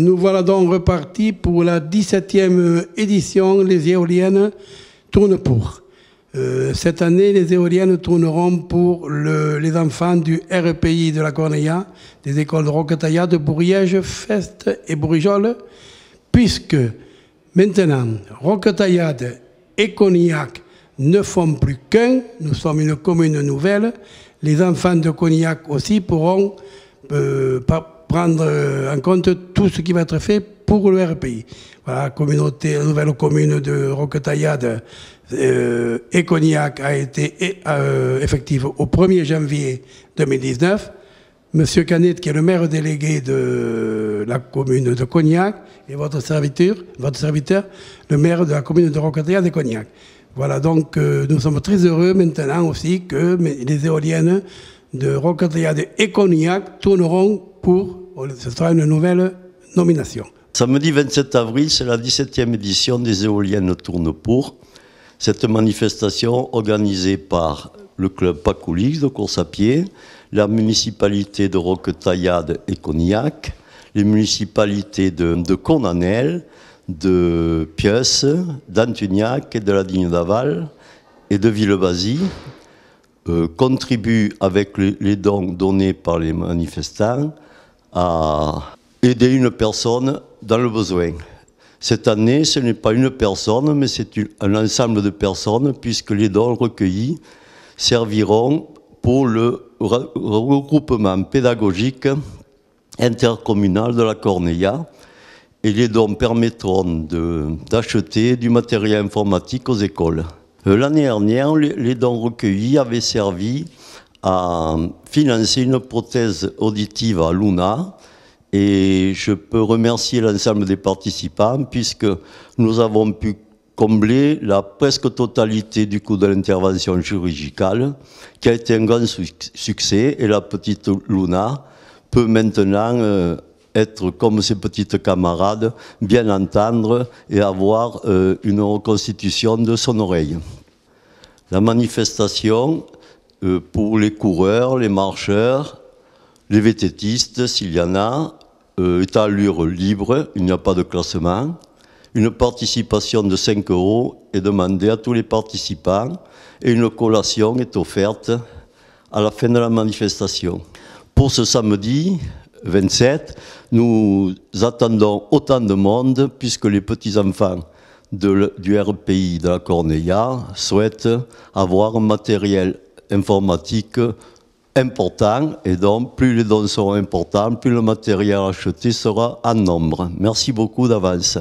Nous voilà donc repartis pour la 17e euh, édition. Les éoliennes tournent pour. Euh, cette année, les éoliennes tourneront pour les enfants du RPI de la Cornéa, des écoles de Bourriège, de Fest et brujol puisque maintenant, Roquetaillade et Cognac ne font plus qu'un. Nous sommes une commune nouvelle. Les enfants de Cognac aussi pourront euh, prendre euh, en compte tout ce qui va être fait pour le RPI. Voilà, communauté, la nouvelle commune de Roquetaillade et euh, Cognac a été euh, effective au 1er janvier 2019. Monsieur Canet, qui est le maire délégué de la commune de Cognac, et votre serviteur, votre serviteur le maire de la commune de Roquetaillade et Cognac. Voilà, donc nous sommes très heureux maintenant aussi que les éoliennes de Roquetaillade et Cognac tourneront pour ce sera une nouvelle nomination. Samedi 27 avril, c'est la 17e édition des éoliennes pour. Cette manifestation organisée par le club Pacoulix de course à pied, la municipalité de Roquetaillade et Cognac, les municipalités de, Conanel, de Pius, d'Antuniac et de la Digne d'Aval et de Villebasie euh, contribuent avec les dons donnés par les manifestants à aider une personne dans le besoin. Cette année, ce n'est pas une personne, mais c'est un ensemble de personnes, puisque les dons recueillis serviront pour le regroupement pédagogique intercommunal de la Corneilla. Et les dons permettront d'acheter du matériel informatique aux écoles. L'année dernière, les dons recueillis avaient servi a financé une prothèse auditive à Luna. Et je peux remercier l'ensemble des participants puisque nous avons pu combler la presque totalité du coût de l'intervention chirurgicale, qui a été un grand succès, et la petite Luna peut maintenant euh, être comme ses petites camarades, bien entendre et avoir euh, une reconstitution de son oreille. La manifestation euh, pour les coureurs, les marcheurs, les vététistes, s'il y en a, euh, est allure libre, il n'y a pas de classement. Une participation de 5 euros est demandée à tous les participants et une collation est offerte à la fin de la manifestation. Pour ce samedi 27, nous attendons autant de monde puisque les petits-enfants du RPI de la Corneilla souhaitent avoir un matériel informatique important et donc plus les dons sont importants, plus le matériel acheté sera en nombre. Merci beaucoup d'avance.